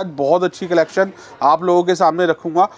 आज बहुत अच्छी कलेक्शन आप लोगों के सामने रखूँगा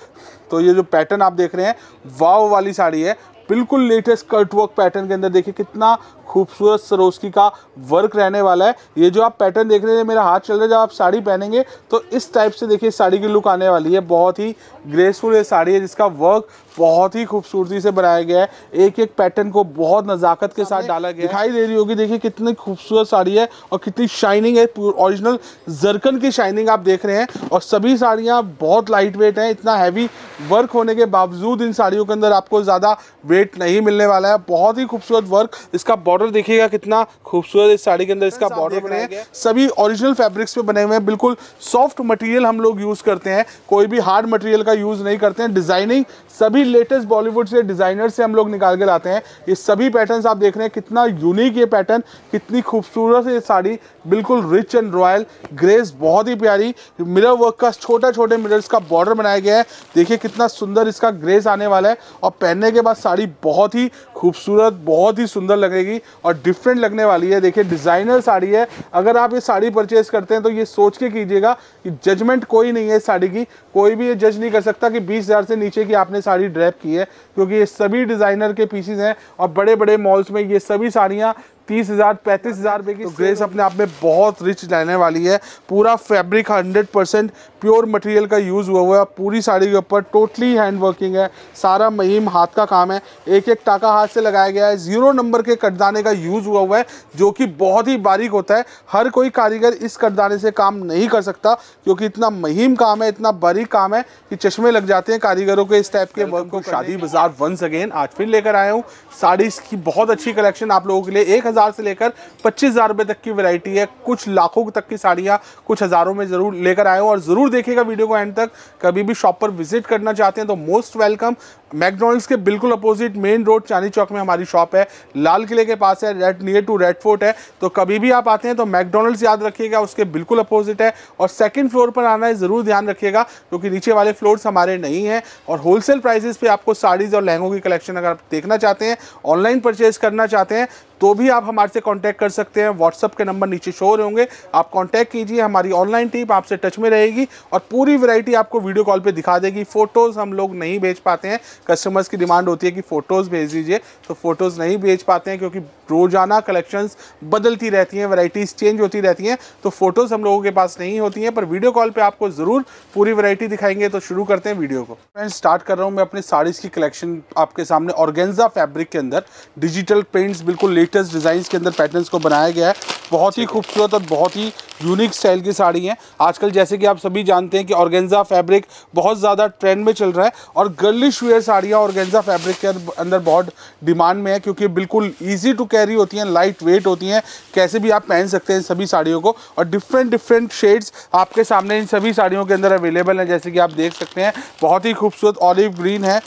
तो ये जो पैटर्न आप देख रहे हैं वाव वाली साड़ी है बिल्कुल लेटेस्ट कर्टवर्क पैटर्न के अंदर देखिए कितना खूबसूरत सरोस्की का वर्क रहने वाला है ये जो आप पैटर्न देख रहे हैं मेरा हाथ चल रहा है जब आप साड़ी पहनेंगे तो इस टाइप से देखिए साड़ी की लुक आने वाली है बहुत ही ग्रेसफुल ये साड़ी है जिसका वर्क बहुत ही खूबसूरती से बनाया गया है एक एक पैटर्न को बहुत नज़ाकत के साथ डाला गया दिखाई दे रही होगी देखिए कितनी खूबसूरत साड़ी है और कितनी शाइनिंग है ओरिजिनल जरकन की शाइनिंग आप देख रहे हैं और सभी साड़ियाँ बहुत लाइट वेट हैं इतना हैवी वर्क होने के बावजूद इन साड़ियों के अंदर आपको ज़्यादा वेट नहीं मिलने वाला है बहुत ही खूबसूरत वर्क इसका बॉर्डर देखिएगा कितना खूबसूरत इस साड़ी के अंदर इसका बॉर्डर बने सभी ओरिजिनल फैब्रिक्स पे बने हुए हैं बिल्कुल सॉफ्ट मटेरियल हम लोग यूज़ करते हैं कोई भी हार्ड मटेरियल का यूज़ नहीं करते हैं डिज़ाइनिंग सभी सभी लेटेस्ट बॉलीवुड से डिज़ाइनर से हम लोग निकाल के लाते हैं ये सभी पैटर्न्स आप देख रहे हैं कितना यूनिक ये पैटर्न कितनी खूबसूरत ये साड़ी बिल्कुल रिच एंड रॉयल ग्रेस बहुत ही प्यारी मिरर वर्क का छोटा छोटे मिरर्स का बॉर्डर बनाया गया है देखिए कितना सुंदर इसका ग्रेस आने वाला है और पहनने के बाद साड़ी बहुत ही खूबसूरत बहुत ही सुंदर लगेगी और डिफरेंट लगने वाली है देखिए डिज़ाइनर साड़ी है अगर आप ये साड़ी परचेज करते हैं तो ये सोच के कीजिएगा कि जजमेंट कोई नहीं है साड़ी की कोई भी ये जज नहीं कर सकता कि बीस से नीचे की आपने साड़ी ड्रैप की है क्योंकि ये सभी डिज़ाइनर के पीसीज हैं और बड़े बड़े मॉल्स में ये सभी साड़ियाँ तीस हज़ार पैंतीस हज़ार तो रुपये की तो ग्रेस अपने आप में बहुत रिच रहने वाली है पूरा fabric hundred percent pure material का यूज़ हुआ हुआ है पूरी साड़ी के ऊपर टोटली हैंड वर्किंग है सारा महीम हाथ का काम है एक एक टाका हाथ से लगाया गया है ज़ीरो नंबर के कटदाने का यूज़ हुआ हुआ है जो कि बहुत ही बारीक होता है हर कोई कारीगर इस कटदाने से काम नहीं कर सकता क्योंकि इतना महीम काम है इतना बारीक काम है कि चश्मे लग जाते हैं कारीगरों के इस टाइप के वर्क को शादी बाज़ार वंस अगेन आज फिर लेकर आया हूँ साड़ी की बहुत अच्छी कलेक्शन आप लोगों के लिए एक हज़ार से लेकर पच्चीस हज़ार रुपये तक की वैरायटी है कुछ लाखों तक की साड़ियाँ कुछ हज़ारों में ज़रूर लेकर आए हो और ज़रूर देखिएगा वीडियो को एंड तक कभी भी शॉप पर विजिट करना चाहते हैं तो मोस्ट वेलकम मैकडोनल्ड्स के बिल्कुल अपोजिट मेन रोड चांदी चौक में हमारी शॉप है लाल किले के पास है red near to Red Fort है तो कभी भी आप आते हैं तो मैकडोनल्ड्स याद रखिएगा उसके बिल्कुल अपोजिट है और सेकेंड फ्लोर पर आना है ज़रूर ध्यान रखिएगा क्योंकि तो नीचे वाले फ्लोर्स हमारे नहीं हैं और होलसेल प्राइजेस पे आपको साड़ीज़ और लहंगों की कलेक्शन अगर आप देखना चाहते हैं ऑनलाइन परचेज करना चाहते हैं तो भी आप हमारे से कॉन्टैक्ट कर सकते हैं व्हाट्सअप के नंबर नीचे शो रहे होंगे आप कॉन्टैक्ट कीजिए हमारी ऑनलाइन टीम आपसे टच में रहेगी और पूरी वैरायटी आपको वीडियो कॉल पे दिखा देगी फ़ोटोज़ हम लोग नहीं भेज पाते हैं कस्टमर्स की डिमांड होती है कि फ़ोटोज़ भेज दीजिए तो फ़ोटोज़ नहीं भेज पाते हैं क्योंकि रोज़ाना कलेक्शंस बदलती रहती हैं वैराइटीज चेंज होती रहती हैं तो फ़ोटोज़ हम लोगों के पास नहीं होती हैं पर वीडियो कॉल पर आपको ज़रूर पूरी वैरायटी दिखाएंगे तो शुरू करते हैं वीडियो को मैं स्टार्ट कर रहा हूँ मैं अपनी साड़ीज़ की कलेक्शन आपके सामने ऑर्गेंजा फैब्रिक के अंदर डिजिटल पेंट्स बिल्कुल लेट लेटेस्ट डिजाइन के अंदर पैटर्न्स को बनाया गया है बहुत ही खूबसूरत और बहुत ही यूनिक स्टाइल की साड़ी है आजकल जैसे कि आप सभी जानते हैं कि ऑर्गेंजा फैब्रिक बहुत ज़्यादा ट्रेंड में चल रहा है और गर्लिश वेयर साड़ियाँ ऑर्गेंजा फैब्रिक के अंदर बहुत डिमांड में है क्योंकि बिल्कुल ईजी टू कैरी होती हैं लाइट वेट होती हैं कैसे भी आप पहन सकते हैं इन सभी साड़ियों को और डिफरेंट डिफरेंट शेड्स आपके सामने इन सभी साड़ियों के अंदर अवेलेबल हैं जैसे कि आप देख सकते हैं बहुत ही खूबसूरत ऑलिव ग्रीन है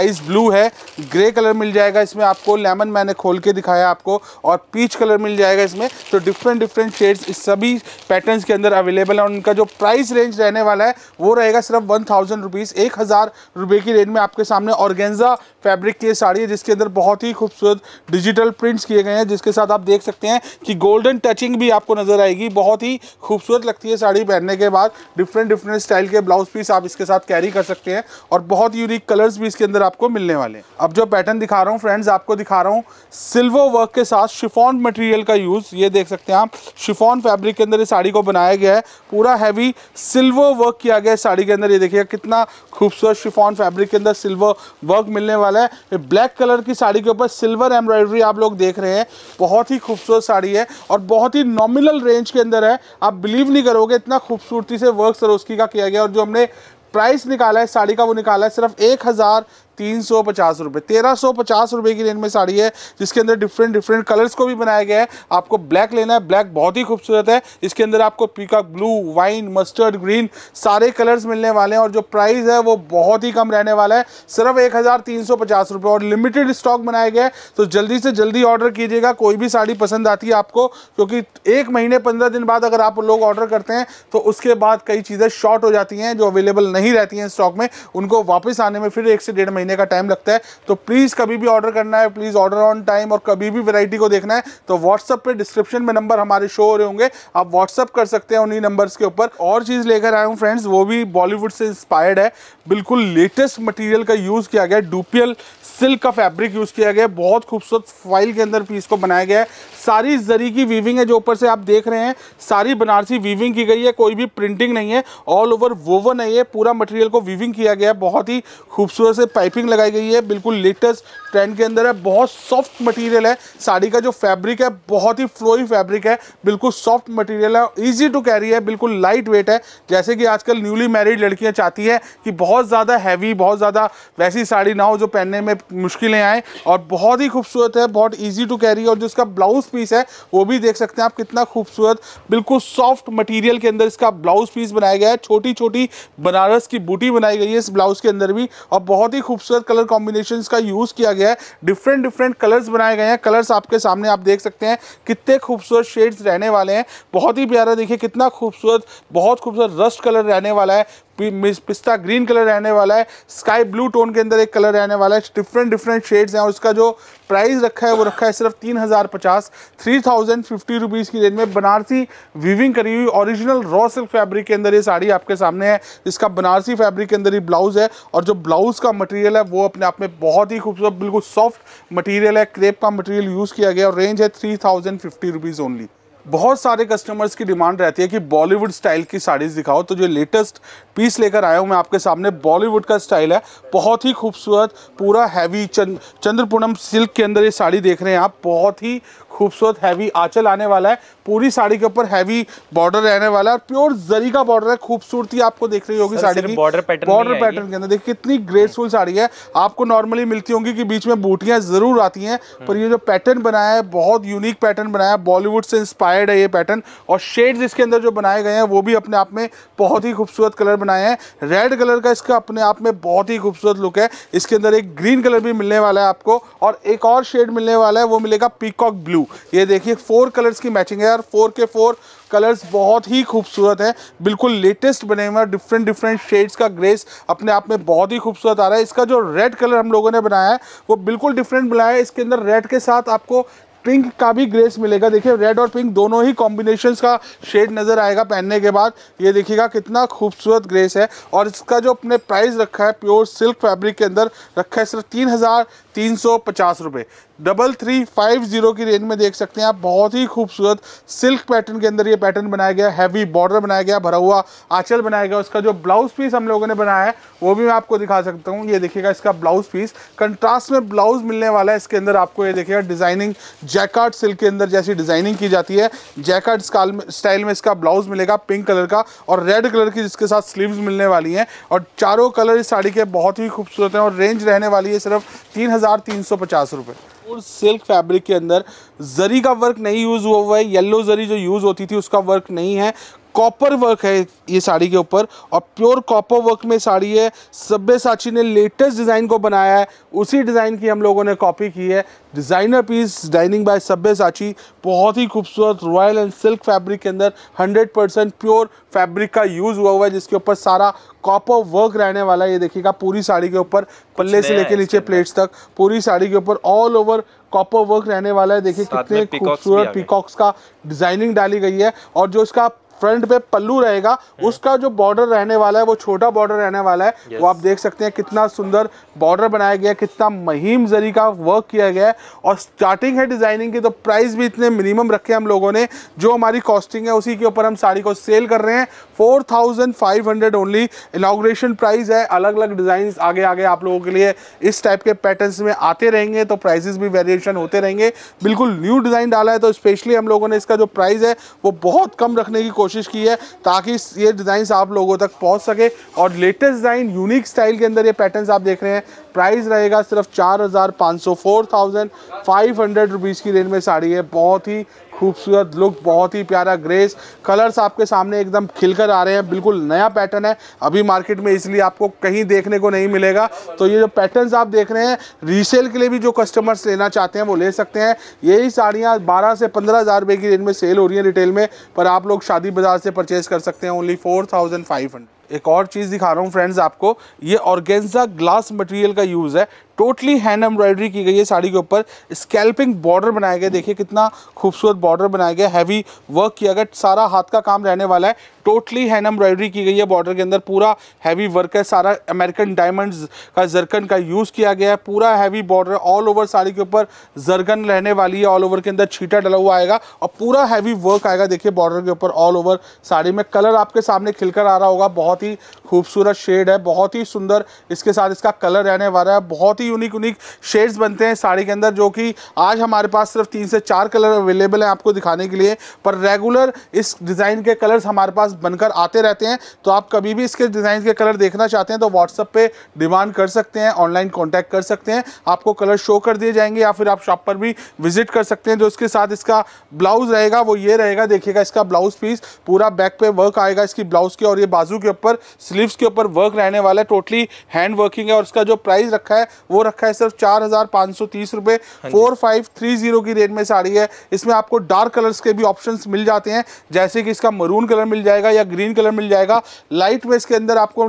आइस ब्लू है ग्रे कलर मिल जाएगा इसमें आपको लेमन मैंने खोल के दिखाया आप आपको और पीच कलर मिल जाएगा इसमें तो डिफरेंट डिफरेंट शेड्स इस सभी पैटर्न्स के अंदर अवेलेबल है उनका जो प्राइस रेंज रहने वाला है वो रहेगा सिर्फ वन थाउजेंड रुपीज़ एक हज़ार रुपये की रेंज में आपके सामने ऑर्गेंजा फैब्रिक की साड़ी है जिसके अंदर बहुत ही खूबसूरत डिजिटल प्रिंट्स किए गए हैं जिसके साथ आप देख सकते हैं कि गोल्डन टचिंग भी आपको नज़र आएगी बहुत ही खूबसूरत लगती है साड़ी पहनने के बाद डिफरेंट डिफरेंट स्टाइल के ब्लाउज पीस आप इसके साथ कैरी कर सकते हैं और बहुत यूनिक कलर्स भी इसके अंदर आपको मिलने वाले हैं अब जो पैटर्न दिखा रहा हूँ फ्रेंड्स आपको दिखा रहा हूँ सिल्वर वर्क के साथ शिफॉन मटेरियल का यूज़ ये देख सकते हैं आप शिफॉन फैब्रिक के अंदर इस साड़ी को बनाया गया है पूरा हैवी सिल्वर वर्क किया गया है साड़ी के अंदर ये देखिए कितना खूबसूरत शिफॉन फैब्रिक के अंदर सिल्वर वर्क मिलने वाला है ब्लैक कलर की साड़ी के ऊपर सिल्वर एम्ब्रॉयडरी आप लोग देख रहे हैं बहुत ही खूबसूरत साड़ी है और बहुत ही नॉमिनल रेंज के अंदर है आप बिलीव नहीं करोगे इतना खूबसूरती से वर्क सरोस्की का किया गया और जो हमने प्राइस निकाला है साड़ी का वो निकाला है सिर्फ एक हज़ार तीन सौ पचास रुपये तेरह सौ पचास रुपये की रेंज में साड़ी है जिसके अंदर डिफरेंट डिफरेंट कलर्स को भी बनाया गया है आपको ब्लैक लेना है ब्लैक बहुत ही खूबसूरत है इसके अंदर आपको पीका ब्लू वाइन मस्टर्ड ग्रीन सारे कलर्स मिलने वाले हैं और जो प्राइस है वो बहुत ही कम रहने वाला है सिर्फ एक हज़ार और लिमिटेड स्टॉक बनाया गया है तो जल्दी से जल्दी ऑर्डर कीजिएगा कोई भी साड़ी पसंद आती है आपको क्योंकि एक महीने पंद्रह दिन बाद अगर आप लोग ऑर्डर करते हैं तो उसके बाद कई चीज़ें शॉर्ट हो जाती हैं जो अवेलेबल नहीं रहती हैं स्टॉक में उनको वापस आने में फिर एक से डेढ़ महीने महीने का टाइम लगता है तो प्लीज़ कभी भी ऑर्डर करना है प्लीज़ ऑर्डर ऑन टाइम और कभी भी वैरायटी को देखना है तो व्हाट्सअप पे डिस्क्रिप्शन में नंबर हमारे शो हो रहे होंगे आप व्हाट्सअप कर सकते हैं उन्हीं नंबर्स के ऊपर और चीज़ लेकर आया हूँ फ्रेंड्स वो भी बॉलीवुड से इंस्पायर्ड है बिल्कुल लेटेस्ट मटीरियल का यूज़ किया गया डुपियल सिल्क का फैब्रिक यूज़ किया गया बहुत खूबसूरत फाइल के अंदर पीस को बनाया गया है सारी जरी की वीविंग है जो ऊपर से आप देख रहे हैं सारी बनारसी वीविंग की गई है कोई भी प्रिंटिंग नहीं है ऑल ओवर वोवन है ये पूरा मटेरियल को वीविंग किया गया है बहुत ही खूबसूरत से पाइप पाइपिंग लगाई गई है बिल्कुल लेटेस्ट ट्रेंड के अंदर है बहुत सॉफ्ट मटेरियल है साड़ी का जो फैब्रिक है बहुत ही फ्लोई फैब्रिक है बिल्कुल सॉफ्ट मटेरियल है ईजी टू कैरी है बिल्कुल लाइट वेट है जैसे कि आजकल न्यूली मैरिड लड़कियाँ चाहती है कि बहुत ज़्यादा हैवी बहुत ज़्यादा वैसी साड़ी ना हो जो पहनने में मुश्किलें आएँ और बहुत ही खूबसूरत है बहुत ईजी टू कैरी है और जो इसका ब्लाउज़ पीस है वो भी देख सकते हैं आप कितना खूबसूरत बिल्कुल सॉफ्ट मटीरियल के अंदर इसका ब्लाउज़ पीस बनाया गया है छोटी छोटी बनारस की बूटी बनाई गई है इस ब्लाउज़ के अंदर भी और बहुत ही खूबसूरत कलर कॉम्बिनेशन का यूज़ किया गया गया है डिफरेंट डिफरेंट कलर्स बनाए गए हैं कलर्स आपके सामने आप देख सकते हैं कितने खूबसूरत शेड्स रहने वाले हैं बहुत ही प्यारा देखिए कितना खूबसूरत बहुत खूबसूरत रस्ट कलर रहने वाला है पिस्ता ग्रीन कलर रहने वाला है स्काई ब्लू टोन के अंदर एक कलर रहने वाला है डिफरेंट डिफरेंट शेड्स हैं और उसका जो प्राइस रखा है वो रखा है सिर्फ तीन हज़ार पचास थ्री थाउजेंड फिफ्टी रुपीज़ की रेंज में बनारसी वीविंग करी हुई ओरिजिनल रॉ सिल्क फैब्रिक के अंदर ये साड़ी आपके सामने है इसका बनारसी फैब्रिक के अंदर ही ब्लाउज़ है और जो ब्लाउज़ का मटेरियल है वो अपने आप में बहुत ही खूबसूरत बिल्कुल सॉफ्ट मटीरियल है क्रेप का मटीरियल यूज़ किया गया और रेंज है three thousand fifty rupees only बहुत सारे कस्टमर्स की डिमांड रहती है कि बॉलीवुड स्टाइल की साड़ीज़ दिखाओ तो जो लेटेस्ट पीस लेकर आया हूँ मैं आपके सामने बॉलीवुड का स्टाइल है बहुत ही खूबसूरत पूरा हैवी चंद चंद्रपूनम सिल्क के अंदर ये साड़ी देख रहे हैं आप बहुत ही खूबसूरत हैवी आंचल आने वाला है पूरी साड़ी के ऊपर हैवी बॉर्डर रहने वाला है और प्योर जरी का बॉर्डर है खूबसूरती आपको देख रही होगी साड़ी की बॉर्डर पैटर्न बॉर्डर पैटर्न के अंदर देखिए कितनी ग्रेसफुल साड़ी है आपको नॉर्मली मिलती होंगी कि बीच में बूटियाँ जरूर आती हैं पर ये जो पैटर्न बनाया है बहुत यूनिक पैटर्न बनाया है बॉलीवुड से इंस्पायर इंस्पायर्ड है ये पैटर्न और शेड्स इसके अंदर जो बनाए गए हैं वो भी अपने आप में बहुत ही खूबसूरत कलर बनाए हैं रेड कलर का इसका अपने आप में बहुत ही खूबसूरत लुक है इसके अंदर एक ग्रीन कलर भी मिलने वाला है आपको और एक और शेड मिलने वाला है वो मिलेगा पीकॉक ब्लू ये देखिए फोर कलर्स की मैचिंग है और फोर के फोर कलर्स बहुत ही खूबसूरत हैं बिल्कुल लेटेस्ट बने हुए हैं डिफरेंट डिफरेंट शेड्स का ग्रेस अपने आप में बहुत ही खूबसूरत आ रहा है इसका जो रेड कलर हम लोगों ने बनाया है वो बिल्कुल डिफरेंट बनाया है इसके अंदर रेड के साथ आपको पिंक का भी ग्रेस मिलेगा देखिए रेड और पिंक दोनों ही कॉम्बिनेशन का शेड नज़र आएगा पहनने के बाद ये देखिएगा कितना खूबसूरत ग्रेस है और इसका जो अपने प्राइस रखा है प्योर सिल्क फैब्रिक के अंदर रखा है सिर्फ तीन हज़ार तीन सौ पचास रुपये डबल थ्री फाइव ज़ीरो की रेंज में देख सकते हैं आप बहुत ही खूबसूरत सिल्क पैटर्न के अंदर ये पैटर्न बनाया गया हैवी बॉर्डर बनाया गया भरा हुआ आंचल बनाया गया उसका जो ब्लाउज पीस हम लोगों ने बनाया है वो भी मैं आपको दिखा सकता हूँ ये देखिएगा इसका ब्लाउज पीस कंट्रास्ट में ब्लाउज मिलने वाला है इसके अंदर आपको ये देखिएगा डिजाइनिंग जैकार्ड सिल्क के अंदर जैसी डिजाइनिंग की जाती है जैकार्ड स्टाइल में इसका ब्लाउज मिलेगा पिंक कलर का और रेड कलर की जिसके साथ स्लीव मिलने वाली हैं और चारों कलर इस साड़ी के बहुत ही खूबसूरत हैं और रेंज रहने वाली है सिर्फ तीन हज़ार तीन सौ पचास रुपये और सिल्क फैब्रिक के अंदर जरी का वर्क नहीं यूज़ हुआ हुआ है येलो जरी जो यूज़ होती थी उसका वर्क नहीं है कॉपर वर्क है ये साड़ी के ऊपर और प्योर कॉपर वर्क में साड़ी है सभ्य साची ने लेटेस्ट डिज़ाइन को बनाया है उसी डिज़ाइन की हम लोगों ने कॉपी की है डिज़ाइनर पीस डाइनिंग बाय सभ्य साची बहुत ही खूबसूरत रॉयल एंड सिल्क फैब्रिक के अंदर 100 परसेंट प्योर फैब्रिक का यूज़ हुआ हुआ है जिसके ऊपर सारा कॉपर वर्क रहने वाला है ये देखिएगा पूरी साड़ी के ऊपर पल्ले से लेके नीचे प्लेट्स तक पूरी साड़ी के ऊपर ऑल ओवर कॉपर वर्क रहने वाला है देखिए कितने खूबसूरत पीकॉक्स का डिजाइनिंग डाली गई है और जो इसका फ्रंट पे पल्लू रहेगा हम्म। उसका जो बॉर्डर रहने वाला है वो छोटा बॉर्डर रहने वाला है वो आप देख सकते हैं कितना सुंदर बॉर्डर बनाया गया कितना महीम जरी का वर्क किया गया है और स्टार्टिंग है डिजाइनिंग की तो प्राइस भी इतने मिनिमम रखे हम लोगों ने जो हमारी कॉस्टिंग है उसी के ऊपर हम साड़ी को सेल कर रहे हैं four thousand five hundred only inauguration price है अलग अलग डिजाइन आगे आगे आप लोगों के लिए इस टाइप के पैटर्न में आते रहेंगे तो प्राइजेस भी वेरिएशन होते रहेंगे बिल्कुल न्यू डिज़ाइन डाला है तो स्पेशली हम लोगों ने इसका जो प्राइस है वो बहुत कम रखने की कोशिश कोशिश की है ताकि ये डिज़ाइन आप लोगों तक पहुँच सके और लेटेस्ट डिज़ाइन यूनिक स्टाइल के अंदर ये पैटर्न आप देख रहे हैं प्राइस रहेगा सिर्फ चार हज़ार पाँच सौ four thousand five hundred rupees की रेंज में साड़ी है बहुत ही खूबसूरत लुक बहुत ही प्यारा ग्रेस कलर्स आपके सामने एकदम खिलकर आ रहे हैं बिल्कुल नया पैटर्न है अभी मार्केट में इसलिए आपको कहीं देखने को नहीं मिलेगा तो ये जो पैटर्न आप देख रहे हैं रीसेल के लिए भी जो कस्टमर्स लेना चाहते हैं वो ले सकते हैं यही साड़ियाँ बारह से पंद्रह हज़ार रुपये की रेंज में सेल हो रही है रिटेल में पर आप लोग शादी बाज़ार से परचेज़ कर सकते हैं only four thousand five hundred एक और चीज़ दिखा रहा हूँ फ्रेंड्स आपको ये ऑर्गेंजा ग्लास मटेरियल का यूज़ है टोटली हैंड एम्ब्रॉयडरी की गई है साड़ी के ऊपर स्कैल्पिंग बॉर्डर बनाया गया देखिए कितना खूबसूरत बॉर्डर बनाया गया हैवी वर्क किया गया सारा हाथ का काम रहने वाला है टोटली हैंड एम्ब्रॉयडरी की गई है बॉर्डर के अंदर पूरा हैवी वर्क है सारा अमेरिकन डायमंड का जरकन का यूज़ किया गया है पूरा heavy border all over sari के ऊपर जरकन रहने वाली है ऑल ओवर के अंदर छीटा डला हुआ आएगा और पूरा हैवी वर्क आएगा देखिए बॉर्डर के ऊपर ऑल ओवर साड़ी में कलर आपके सामने खिलकर आ रहा होगा बहुत बहुत ही खूबसूरत शेड है बहुत ही सुंदर इसके साथ इसका कलर रहने वाला है बहुत ही यूनिक यूनिक शेड्स बनते हैं साड़ी के अंदर जो कि आज हमारे पास सिर्फ तीन से चार कलर अवेलेबल हैं आपको दिखाने के लिए पर रेगुलर इस डिज़ाइन के कलर्स हमारे पास बनकर आते रहते हैं तो आप कभी भी इसके डिज़ाइन के कलर देखना चाहते हैं तो व्हाट्सअप पर डिमांड कर सकते हैं ऑनलाइन कॉन्टैक्ट कर सकते हैं आपको कलर शो कर दिए जाएंगे या फिर आप शॉप पर भी विजिट कर सकते हैं जो इसके साथ इसका ब्लाउज़ रहेगा वो ये रहेगा देखिएगा इसका ब्लाउज़ पीस पूरा बैक पे वर्क आएगा इसकी ब्लाउज़ के और ये बाजू के ऊपर स्लीव्स के ऊपर वर्क रहने वाला है टोटली हैंड वर्किंग है और इसका जो प्राइस रखा है वो रखा है सिर्फ चार हजार पाँच सौ तीस रुपये फोर फाइव थ्री जीरो की रेंज में साड़ी है इसमें आपको डार्क कलर्स के भी ऑप्शन मिल जाते हैं जैसे कि इसका मरून कलर मिल जाएगा या ग्रीन कलर मिल जाएगा लाइट में इसके अंदर आपको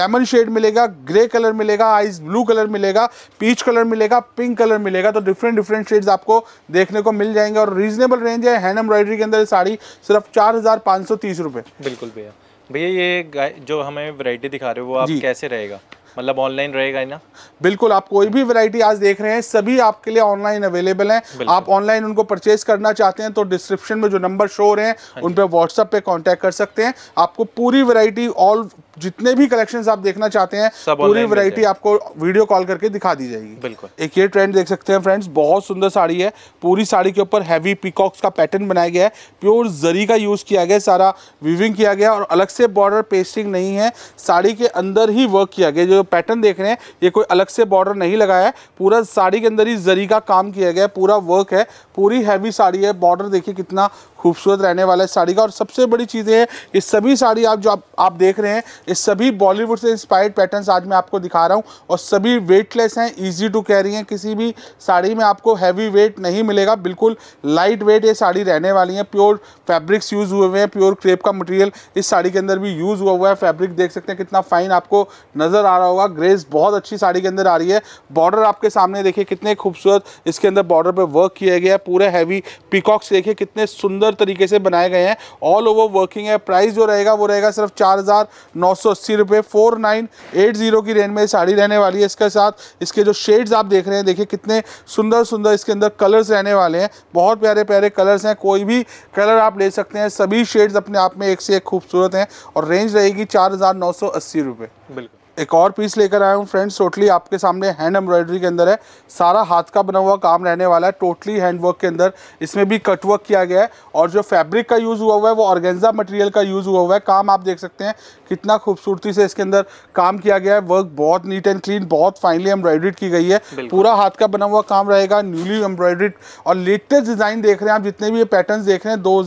लेमन शेड मिलेगा ग्रे कलर मिलेगा आइस ब्लू कलर मिलेगा पीच कलर मिलेगा पिंक कलर मिलेगा तो डिफरेंट डिफरेंट शेड्स आपको देखने को मिल जाएंगे और रीजनेबल रेंज है हैंड H&M एम्ब्रॉयडरी के अंदर साड़ी सिर्फ चार हज़ार पाँच सौ तीस रुपये बिल्कुल भैया भैया ये जो हमें वैरायटी दिखा रहे हो वो आप कैसे रहेगा मतलब ऑनलाइन रहेगा ना बिल्कुल आप कोई भी वैरायटी आज देख रहे हैं सभी आपके लिए ऑनलाइन अवेलेबल हैं आप ऑनलाइन उनको परचेज करना चाहते हैं तो डिस्क्रिप्शन में जो नंबर शो हो रहे हैं हाँ उन पर व्हाट्सअप पे कांटेक्ट कर सकते हैं आपको पूरी वैरायटी ऑल जितने भी कलेक्शंस आप देखना चाहते हैं पूरी वैरायटी आपको वीडियो कॉल करके दिखा दी जाएगी बिल्कुल एक ये ट्रेंड देख सकते हैं फ्रेंड्स बहुत सुंदर साड़ी है पूरी साड़ी के ऊपर हैवी पिकॉक्स का पैटर्न बनाया गया है प्योर जरी का यूज़ किया गया सारा वीविंग किया गया और अलग से बॉर्डर पेस्टिंग नहीं है साड़ी के अंदर ही वर्क किया गया जो पैटर्न देख रहे हैं ये कोई अलग से बॉर्डर नहीं लगाया है पूरा साड़ी के अंदर ही जरी का काम किया गया है पूरा वर्क है पूरी हैवी साड़ी है बॉर्डर देखिए कितना खूबसूरत रहने वाला है साड़ी का और सबसे बड़ी चीज़ है ये सभी साड़ी आप जो आप, आप देख रहे हैं ये सभी बॉलीवुड से इंस्पायर्ड पैटर्न्स आज मैं आपको दिखा रहा हूँ और सभी वेटलेस हैं ईजी टू कैरी हैं किसी भी साड़ी में आपको हैवी वेट नहीं मिलेगा बिल्कुल लाइट वेट ये साड़ी रहने वाली है प्योर फैब्रिक्स यूज़ हुए हुए हैं प्योर क्रेप का मटेरियल इस साड़ी के अंदर भी यूज़ हुआ हुआ है फैब्रिक देख सकते हैं कितना फाइन आपको नज़र आ रहा होगा ग्रेस बहुत अच्छी साड़ी के अंदर आ रही है बॉर्डर आपके सामने देखिए कितने खूबसूरत इसके अंदर बॉर्डर पर वर्क किया गया है पूरे हैवी पिकॉक्स देखिए कितने सुंदर सुंदर तरीके से बनाए गए हैं ऑल ओवर वर्किंग है प्राइस जो रहेगा वो रहेगा सिर्फ चार हज़ार नौ सौ अस्सी रुपये फोर नाइन एट ज़ीरो की रेंज में साड़ी रहने वाली है इसके साथ इसके जो शेड्स आप देख रहे हैं देखिए कितने सुंदर सुंदर इसके अंदर कलर्स रहने वाले हैं बहुत प्यारे प्यारे कलर्स हैं कोई भी कलर आप ले सकते हैं सभी शेड्स अपने आप में एक से एक खूबसूरत हैं और रेंज रहेगी चार हज़ार नौ सौ अस्सी रुपये बिल्कुल एक और पीस लेकर आया हूँ फ्रेंड्स टोटली आपके सामने हैंड एम्ब्रॉयडरी के अंदर है सारा हाथ का बना हुआ काम रहने वाला है टोटली हैंड वर्क के अंदर इसमें भी कट वर्क किया गया है और जो फैब्रिक का यूज़ हुआ हुआ है वो ऑर्गेन्जा मटेरियल का यूज़ हुआ हुआ है काम आप देख सकते हैं कितना खूबसूरती से इसके अंदर काम किया गया है वर्क बहुत नीट एंड क्लीन बहुत फाइनली एम्ब्रॉयड्रीड की गई है पूरा हाथ का बना हुआ काम रहेगा न्यूली एम्ब्रॉयड्रीड और लेटेस्ट डिज़ाइन देख रहे हैं आप जितने भी ये पैटर्न देख रहे हैं दो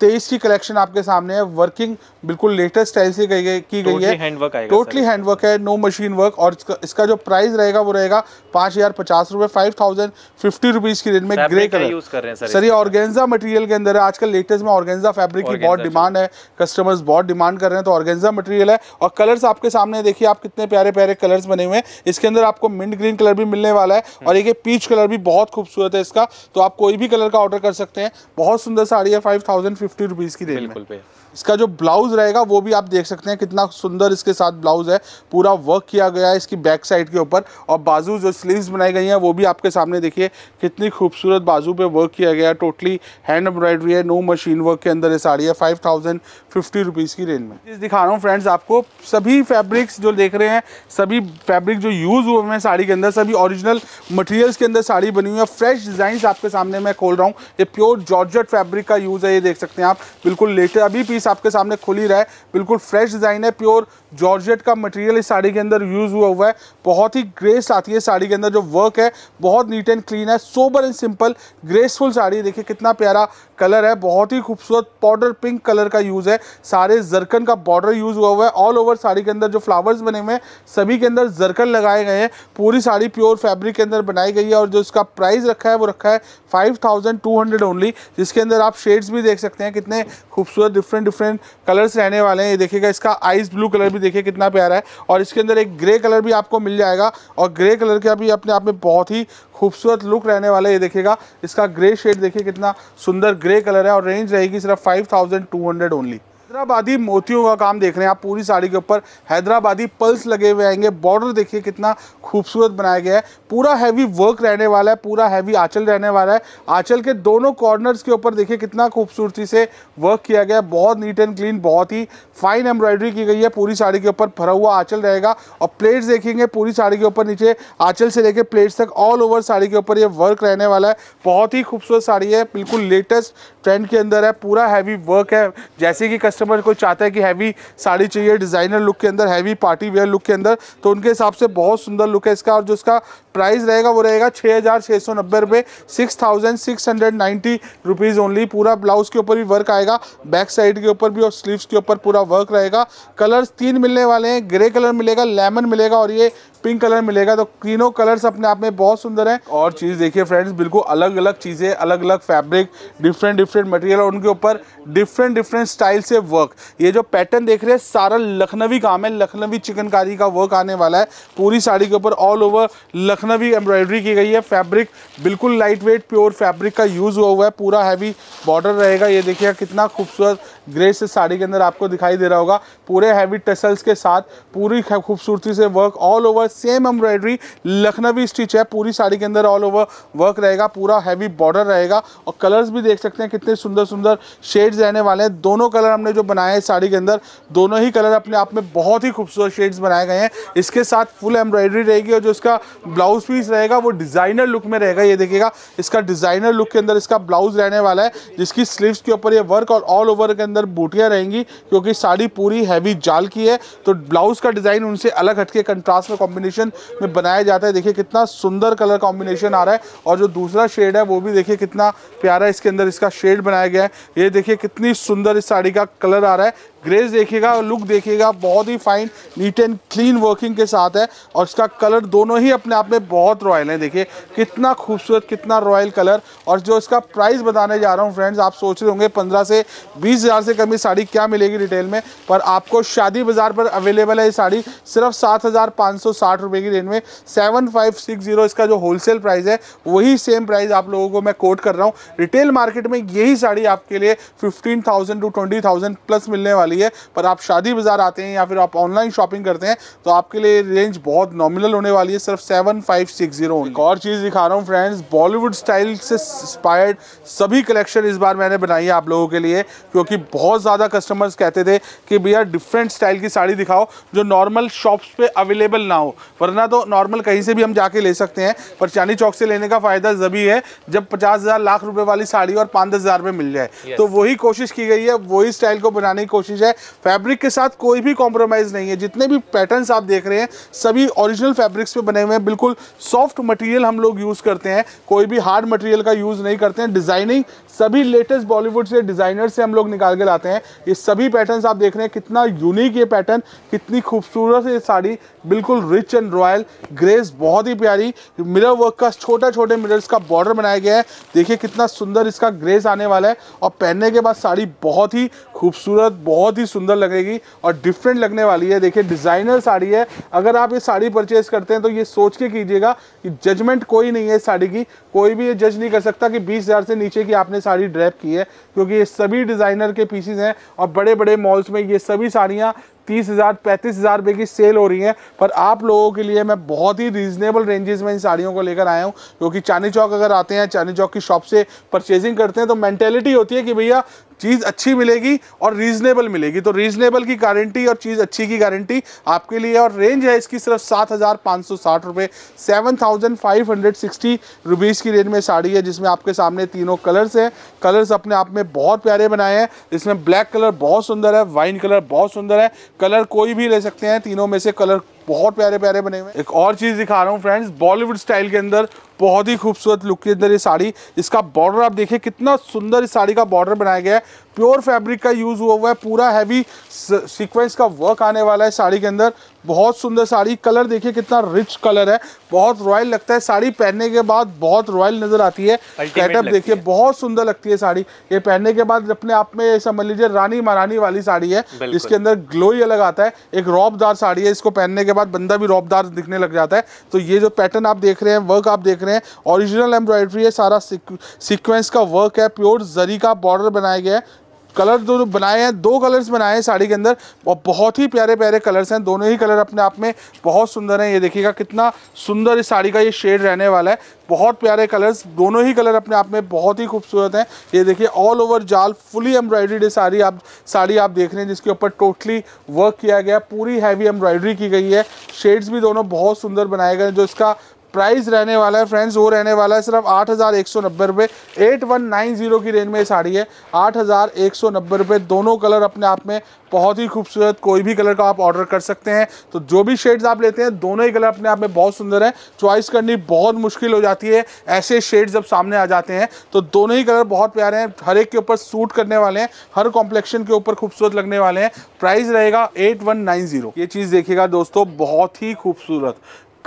तेईस की कलेक्शन आपके सामने है वर्किंग बिल्कुल लेटेस्ट स्टाइल से गई है की गई है टोटली हैंडवर्क है नो मशीन वर्क और इसका, इसका जो प्राइस रहेगा वो रहेगा पाँच हज़ार पचास रुपये फाइव थाउजेंड फिफ्टी रुपीज़ की रेंज में ग्रे कलर यूज़ कर रहे हैं सर ये ऑर्गेंजा मटेरियल के अंदर है आजकल लेटेस्ट में ऑर्गेंजा फैब्रिक की बहुत डिमांड है कस्टमर्स बहुत डिमांड कर रहे हैं तो ऑर्गेंजा मटेरियल है और कलर्स आपके सामने देखिए आप कितने प्यारे प्यारे कलर्स बने हुए हैं इसके अंदर आपको मिंट ग्रीन कलर भी मिलने वाला है हम्म। और एक पीच कलर भी बहुत खूबसूरत है इसका तो आप कोई भी कलर का ऑर्डर कर सकते हैं बहुत सुंदर साड़ी है फाइव थाउजेंड फिफ्टी रुपीज़ की रेंज बिल्कुल इसका जो ब्लाउज़ रहेगा वो भी आप देख सकते हैं कितना सुंदर इसके साथ ब्लाउज़ है पूरा वर्क किया गया है इसकी बैक साइड के ऊपर और बाजू जो स्लीव्स बनाई गई हैं वो भी आपके सामने देखिए कितनी खूबसूरत बाजू पे वर्क किया गया है टोटली हैंड एम्ब्रॉयडरी है नो मशीन वर्क के अंदर ये साड़ी है फाइव थाउजेंड फिफ्टी रुपीज़ की रेंज में दिखा रहा हूँ फ्रेंड्स आपको सभी फैब्रिक्स जो देख रहे हैं सभी फैब्रिक जो यूज़ हुए हैं साड़ी के अंदर सभी ऑरिजिनल मटेरियल्स के अंदर साड़ी बनी हुई है फ्रेश डिजाइन आपके सामने मैं खोल रहा हूँ ये प्योर जॉर्जट फैब्रिक का यूज़ है ये देख सकते हैं आप बिल्कुल लेटे अभी पीस आपके सामने खुली रहा है बिल्कुल फ्रेश डिज़ाइन है प्योर जॉर्जेट का मटेरियल इस साड़ी के अंदर यूज़ हुआ हुआ है बहुत ही ग्रेस आती है साड़ी के अंदर जो वर्क है बहुत नीट एंड क्लीन है sober and simple graceful sari देखिए कितना प्यारा कलर है बहुत ही खूबसूरत पाउडर पिंक कलर का यूज़ है सारे जरकन का बॉर्डर यूज़ हुआ हुआ है ऑल ओवर साड़ी के अंदर जो फ्लावर्स बने हुए हैं सभी के अंदर जरकन लगाए गए हैं पूरी साड़ी प्योर फैब्रिक के अंदर बनाई गई है और जो इसका प्राइस रखा है वो रखा है फाइव ओनली जिसके अंदर आप शेड्स भी देख सकते हैं कितने खूबसूरत डिफरेंट डिफरेंट कलर्स रहने वाले हैं ये देखिएगा इसका आइस ब्लू कलर भी देखिए कितना प्यारा है और इसके अंदर एक ग्रे कलर भी आपको मिल जाएगा और ग्रे कलर का भी अपने आप में बहुत ही खूबसूरत लुक रहने वाला है ये देखिएगा इसका ग्रे शेड देखिए कितना सुंदर ग्रे कलर है और रेंज रहेगी सिर्फ five thousand two hundred only Hyderabadi मोतियों का काम देख रहे हैं आप पूरी साड़ी के ऊपर हैदराबादी पल्स लगे हुए आएंगे बॉर्डर देखिए कितना खूबसूरत बनाया गया है पूरा हैवी वर्क रहने वाला है पूरा हैवी आंचल रहने वाला है आंचल के दोनों कॉर्नर्स के ऊपर देखिए कितना खूबसूरती से वर्क किया गया है बहुत नीट एंड क्लीन बहुत ही फाइन एम्ब्रॉयडरी की गई है पूरी साड़ी के ऊपर भरा हुआ आंचल रहेगा और प्लेट्स देखेंगे पूरी साड़ी के ऊपर नीचे आंचल से लेकर प्लेट्स तक ऑल ओवर साड़ी के ऊपर ये वर्क रहने वाला है बहुत ही खूबसूरत साड़ी है बिल्कुल लेटेस्ट ट्रेंड के अंदर है पूरा हैवी वर्क है जैसे कि कस्टमर को चाहता है कि हैवी साड़ी चाहिए डिज़ाइनर लुक के अंदर हैवी पार्टी वेयर लुक के अंदर तो उनके हिसाब से बहुत सुंदर लुक है इसका और जो इसका प्राइस रहेगा वो रहेगा छः हज़ार छः सौ नब्बे रुपये six thousand six hundred ninety rupees only पूरा ब्लाउज के ऊपर भी वर्क आएगा बैक साइड के ऊपर भी और स्लीव्स के ऊपर पूरा वर्क रहेगा कलर्स तीन मिलने वाले हैं ग्रे कलर मिलेगा लेमन मिलेगा और ये पिंक कलर मिलेगा तो तीनों कलर्स अपने आप में बहुत सुंदर हैं और चीज़ देखिए फ्रेंड्स बिल्कुल अलग अलग चीज़ें अलग अलग फैब्रिक डिफरेंट डिफरेंट मटेरियल और उनके ऊपर डिफरेंट डिफरेंट स्टाइल से वर्क ये जो पैटर्न देख रहे हैं सारा लखनवी काम है लखनवी चिकनकारी का वर्क आने वाला है पूरी साड़ी के ऊपर ऑल ओवर लखनवी एम्ब्रॉयडरी की गई है फैब्रिक बिल्कुल लाइट वेट प्योर फैब्रिक का यूज़ हुआ हुआ है पूरा हैवी बॉर्डर रहेगा ये देखिए कितना खूबसूरत ग्रे से साड़ी के अंदर आपको दिखाई दे रहा होगा पूरे हैवी टसल्स के साथ पूरी खूबसूरती से work all over same embroidery Lucknowi stitch है पूरी साड़ी के अंदर ऑल ओवर वर्क रहेगा पूरा हैवी बॉर्डर रहेगा और कलर्स भी देख सकते हैं कितने सुंदर सुंदर शेड्स रहने वाले हैं दोनों कलर हमने जो बनाए हैं साड़ी के अंदर दोनों ही कलर अपने आप में बहुत ही खूबसूरत शेड्स बनाए गए हैं इसके साथ फुल एम्ब्रॉयडरी रहेगी और जो इसका ब्लाउज पीस रहेगा वो डिज़ाइनर लुक में रहेगा ये देखिएगा इसका डिज़ाइनर लुक के अंदर इसका ब्लाउज रहने वाला है जिसकी स्लीव्स के ऊपर ये वर्क और ऑल ओवर के अंदर बूटियाँ रहेंगी क्योंकि साड़ी पूरी हैवी जाल की है तो ब्लाउज का डिज़ाइन उनसे अलग हटके कंट्रास्ट में कॉम्बिनेशन में बनाया जाता है देखिए कितना सुंदर कलर कॉम्बिनेशन आ रहा है और जो दूसरा शेड है वो भी देखिए कितना प्यारा इसके अंदर इसका शेड बनाया गया है ये देखिए कितनी सुंदर इस साड़ी का कलर आ रहा है ग्रेस देखिएगा और लुक देखिएगा बहुत ही fine neat and clean working के साथ है और इसका कलर दोनों ही अपने आप में बहुत रॉयल है देखिए कितना खूबसूरत कितना रॉयल कलर और जो इसका प्राइस बताने जा रहा हूँ फ्रेंड्स आप सोच रहे होंगे पंद्रह से बीस हज़ार से कम ये साड़ी क्या मिलेगी रिटेल में पर आपको शादी बाज़ार पर अवेलेबल है ये साड़ी सिर्फ सात हज़ार पाँच सौ साठ रुपये की रेंज में सेवन फाइव सिक्स जीरो इसका जो होलसेल प्राइस है वही सेम प्राइस आप लोगों को मैं कोट कर रहा हूँ रिटेल मार्केट में यही साड़ी आपके लिए fifteen thousand to twenty thousand plus मिलने वाली वाली है पर आप शादी बाज़ार आते हैं या फिर आप ऑनलाइन शॉपिंग करते हैं तो आपके लिए रेंज बहुत नॉमिनल होने वाली है सिर्फ सेवन फाइव सिक्स जीरो एक और चीज़ दिखा रहा हूँ फ्रेंड्स बॉलीवुड स्टाइल से इंस्पायर्ड सभी कलेक्शन इस बार मैंने बनाई है आप लोगों के लिए क्योंकि बहुत ज़्यादा कस्टमर्स कहते थे कि भैया डिफरेंट स्टाइल की साड़ी दिखाओ जो नॉर्मल शॉप्स पे अवेलेबल ना हो वरना तो नॉर्मल कहीं से भी हम जाके ले सकते हैं पर चांदी चौक से लेने का फ़ायदा जभी है जब पचास लाख रुपये वाली साड़ी और पाँच दस हज़ार मिल जाए तो वही कोशिश की गई है वही स्टाइल को बनाने की कोशिश चीज़ है फैब्रिक के साथ कोई भी कॉम्प्रोमाइज़ नहीं है जितने भी पैटर्न्स आप देख रहे हैं सभी ओरिजिनल फैब्रिक्स पे बने हुए हैं बिल्कुल सॉफ्ट मटेरियल हम लोग यूज़ करते हैं कोई भी हार्ड मटेरियल का यूज़ नहीं करते हैं डिज़ाइनिंग सभी लेटेस्ट बॉलीवुड से डिज़ाइनर से हम लोग निकाल के लाते हैं ये सभी पैटर्न आप देख रहे हैं कितना यूनिक ये पैटर्न कितनी खूबसूरत ये साड़ी बिल्कुल रिच एंड रॉयल ग्रेस बहुत ही प्यारी मिरर वर्क का छोटा छोटे मिरर्स का बॉर्डर बनाया गया है देखिए कितना सुंदर इसका ग्रेस आने वाला है और पहनने के बाद साड़ी बहुत ही खूबसूरत बहुत बहुत ही सुंदर लगेगी और डिफरेंट लगने वाली है देखिए डिज़ाइनर साड़ी है अगर आप ये साड़ी परचेज करते हैं तो ये सोच के कीजिएगा कि जजमेंट कोई नहीं है साड़ी की कोई भी ये जज नहीं कर सकता कि बीस से नीचे की आपने साड़ी ड्रैप की है क्योंकि ये सभी डिज़ाइनर के पीसीज हैं और बड़े बड़े मॉल्स में ये सभी साड़ियाँ तीस हज़ार पैंतीस हज़ार रुपये की सेल हो रही है पर आप लोगों के लिए मैं बहुत ही रीजनेबल रेंजेस में इन साड़ियों को लेकर आया हूँ क्योंकि चांदी चौक अगर आते हैं चांदी चौक की शॉप से परचेजिंग करते हैं तो मैंटेलिटी होती है कि भैया चीज़ अच्छी मिलेगी और रीजनेबल मिलेगी तो रीजनेबल की गारंटी और चीज़ अच्छी की गारंटी आपके लिए और रेंज है इसकी सिर्फ सात हज़ार पाँच सौ साठ रुपये seven thousand five hundred sixty rupees की रेंज में साड़ी है जिसमें आपके सामने तीनों कलर्स हैं कलर्स अपने आप में बहुत प्यारे बनाए हैं इसमें ब्लैक कलर बहुत सुंदर है वाइन कलर बहुत सुंदर है कलर कोई भी ले सकते हैं तीनों में से कलर बहुत प्यारे प्यारे बने हुए एक और चीज़ दिखा रहा हूँ फ्रेंड्स बॉलीवुड स्टाइल के अंदर बहुत ही खूबसूरत लुक के अंदर ये साड़ी इसका बॉर्डर आप देखिए कितना सुंदर इस साड़ी का बॉर्डर बनाया गया है प्योर फैब्रिक का यूज़ हुआ हुआ है पूरा हैवी सीक्वेंस का वर्क आने वाला है साड़ी के अंदर बहुत सुंदर साड़ी कलर देखिए कितना रिच कलर है बहुत रॉयल लगता है साड़ी पहनने के बाद बहुत रॉयल नजर आती है गेटअप देखिए बहुत सुंदर लगती है साड़ी ये पहनने के बाद अपने आप में समझ लीजिए रानी महारानी वाली साड़ी है इसके अंदर ग्लो ही अलग आता है एक रौबदार साड़ी है इसको पहनने के बाद बंदा भी रौबदार दिखने लग जाता है तो ये जो पैटर्न आप देख रहे हैं वर्क आप देख रहे हैं ऑरिजिनल एम्ब्रॉयडरी है सारा सिक्वेंस का वर्क है प्योर जरी का बॉर्डर बनाया गया है कलर जो बनाए हैं दो कलर्स बनाए हैं साड़ी के अंदर और बहुत ही प्यारे प्यारे कलर्स हैं दोनों ही कलर अपने आप में बहुत सुंदर हैं ये देखिएगा कितना सुंदर इस साड़ी का ये शेड रहने वाला है बहुत प्यारे कलर्स दोनों ही कलर अपने आप में बहुत ही खूबसूरत हैं ये देखिए ऑल ओवर जाल फुली एम्ब्रॉयड्रीड है साड़ी आप साड़ी आप देख रहे हैं जिसके ऊपर टोटली वर्क किया गया पूरी हैवी एम्ब्रॉयड्री की गई है शेड्स भी दोनों बहुत सुंदर बनाए गए हैं जो इसका प्राइस रहने वाला है फ्रेंड्स वो रहने वाला है सिर्फ आठ हज़ार एक सौ नब्बे रुपये एट वन नाइन ज़ीरो की रेंज में ये साड़ी है आठ हज़ार एक सौ नब्बे रुपये दोनों कलर अपने आप में बहुत ही खूबसूरत कोई भी कलर का आप ऑर्डर कर सकते हैं तो जो भी शेड्स आप लेते हैं दोनों ही कलर अपने आप में बहुत सुंदर है चॉइस करनी बहुत मुश्किल हो जाती है ऐसे शेड्स जब सामने आ जाते हैं तो दोनों ही कलर बहुत प्यारे हैं हर एक के ऊपर सूट करने वाले हैं हर कॉम्प्लेक्शन के ऊपर खूबसूरत लगने वाले हैं प्राइस रहेगा एट वन नाइन ज़ीरो ये चीज़ देखिएगा दोस्तों बहुत ही खूबसूरत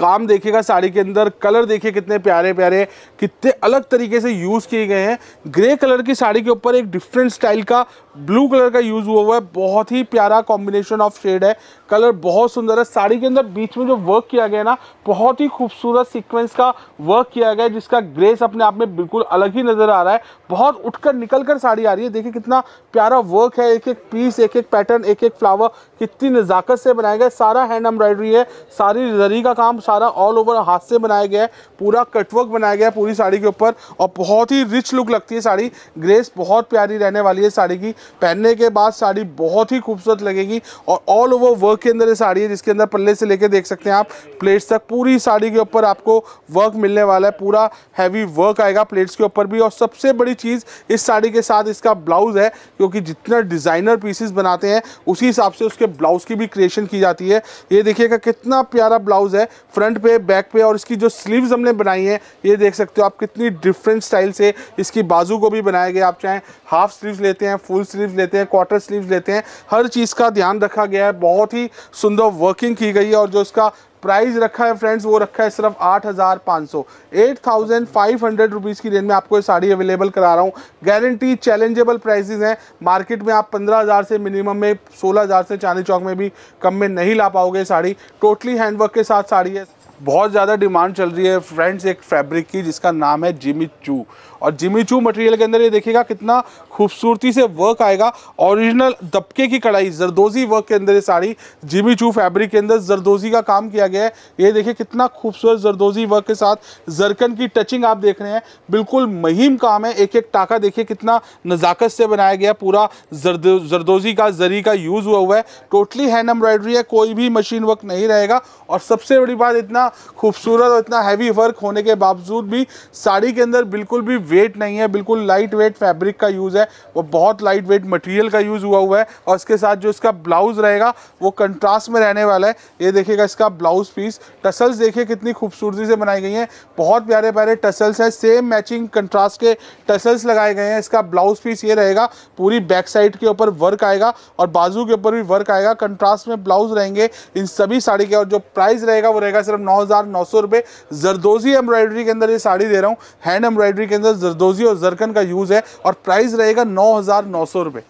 काम देखिएगा साड़ी के अंदर कलर देखिए कितने प्यारे प्यारे कितने अलग तरीके से यूज़ किए गए हैं ग्रे कलर की साड़ी के ऊपर एक डिफरेंट स्टाइल का ब्लू कलर का यूज़ हुआ हुआ है बहुत ही प्यारा कॉम्बिनेशन ऑफ शेड है कलर बहुत सुंदर है साड़ी के अंदर बीच में जो वर्क किया गया है ना बहुत ही खूबसूरत सीक्वेंस का वर्क किया गया है जिसका ग्रेस अपने आप में बिल्कुल अलग ही नज़र आ रहा है बहुत उठकर निकल कर साड़ी आ रही है देखिए कितना प्यारा वर्क है एक एक पीस एक एक पैटर्न एक एक फ्लावर कितनी नज़ाकत से बनाया गया सारा हैंड एम्ब्रॉयडरी है सारी जरी का काम सारा ऑल ओवर हाथ से बनाया गया है पूरा कटवर्क बनाया गया है पूरी साड़ी के ऊपर और बहुत ही रिच लुक लगती है साड़ी ग्रेस बहुत प्यारी रहने वाली है साड़ी की पहनने के बाद साड़ी बहुत ही खूबसूरत लगेगी और ऑल ओवर वर्क के अंदर ये साड़ी है जिसके अंदर पल्ले से लेके देख सकते हैं आप प्लेट्स तक पूरी साड़ी के ऊपर आपको वर्क मिलने वाला है पूरा हैवी वर्क आएगा प्लेट्स के ऊपर भी और सबसे बड़ी चीज़ इस साड़ी के साथ इसका ब्लाउज़ है क्योंकि जितना डिज़ाइनर पीसेस बनाते हैं उसी हिसाब से उसके ब्लाउज़ की भी क्रिएशन की जाती है ये देखिएगा कितना प्यारा ब्लाउज़ है फ्रंट पे बैक पे और इसकी जो स्लीव्स हमने बनाई हैं ये देख सकते हो आप कितनी डिफरेंट स्टाइल से इसकी बाजू को भी बनाया गया आप चाहे हाफ स्लीव्स लेते हैं फुल स्लीव्स लेते हैं क्वार्टर स्लीव्स लेते हैं हर चीज़ का ध्यान रखा गया है बहुत ही सुंदर वर्किंग की गई है और जो इसका प्राइस रखा है फ्रेंड्स वो रखा है सिर्फ आठ हज़ार पाँच सौ eight thousand five hundred rupees की रेंज में आपको ये साड़ी अवेलेबल करा रहा हूँ गारंटी चैलेंजेबल प्राइसेज हैं मार्केट में आप पंद्रह हज़ार से मिनिमम में सोलह हज़ार से चांदी चौक में भी कम में नहीं ला पाओगे साड़ी टोटली हैंडवर्क के साथ साड़ी है बहुत ज़्यादा डिमांड चल रही है फ्रेंड्स एक फैब्रिक की जिसका नाम है जिमी चू और जिमी चू मटेरियल के अंदर ये देखिएगा कितना खूबसूरती से वर्क आएगा ओरिजिनल दबके की कढ़ाई जरदोजी वर्क के अंदर ये साड़ी जिमी चू फैब्रिक के अंदर जरदोजी का काम किया गया है ये देखिए कितना खूबसूरत जरदोजी वर्क के साथ जरकन की टचिंग आप देख रहे हैं बिल्कुल महीम काम है एक एक टाका देखिए कितना नज़ाकत से बनाया गया पूरा जरदो जरदोजी का जरी का यूज़ हुआ हुआ है टोटली हैंड एम्ब्रॉयडरी है कोई भी मशीन वर्क नहीं रहेगा और सबसे बड़ी बात इतना खूबसूरत और इतना हैवी वर्क होने के बावजूद भी साड़ी के अंदर बिल्कुल भी वेट नहीं है बिल्कुल लाइट वेट फैब्रिक का यूज़ है वो बहुत लाइट वेट मटेरियल का यूज़ हुआ हुआ है और इसके साथ जो इसका ब्लाउज़ रहेगा वो कंट्रास्ट में रहने वाला है ये देखिएगा इसका ब्लाउज़ पीस टसल्स देखिए कितनी खूबसूरती से बनाई गई हैं बहुत प्यारे प्यारे टसल्स हैं सेम मैचिंग कंट्रास्ट के टसल्स लगाए गए हैं इसका ब्लाउज़ पीस ये रहेगा पूरी बैक साइड के ऊपर वर्क आएगा और बाजू के ऊपर भी वर्क आएगा कंट्रास्ट में ब्लाउज़ रहेंगे इन सभी साड़ी के और जो प्राइस रहेगा वो रहेगा सिर्फ नौ हज़ार नौ सौ रुपये जरदोजी एम्ब्रॉयडरी के अंदर ये साड़ी दे रहा हूँ हैंड एम्ब्रॉयडरी के अंदर जरदोजी और जरकन का यूज़ है और प्राइस रहेगा नौ हज़ार नौ सौ रुपये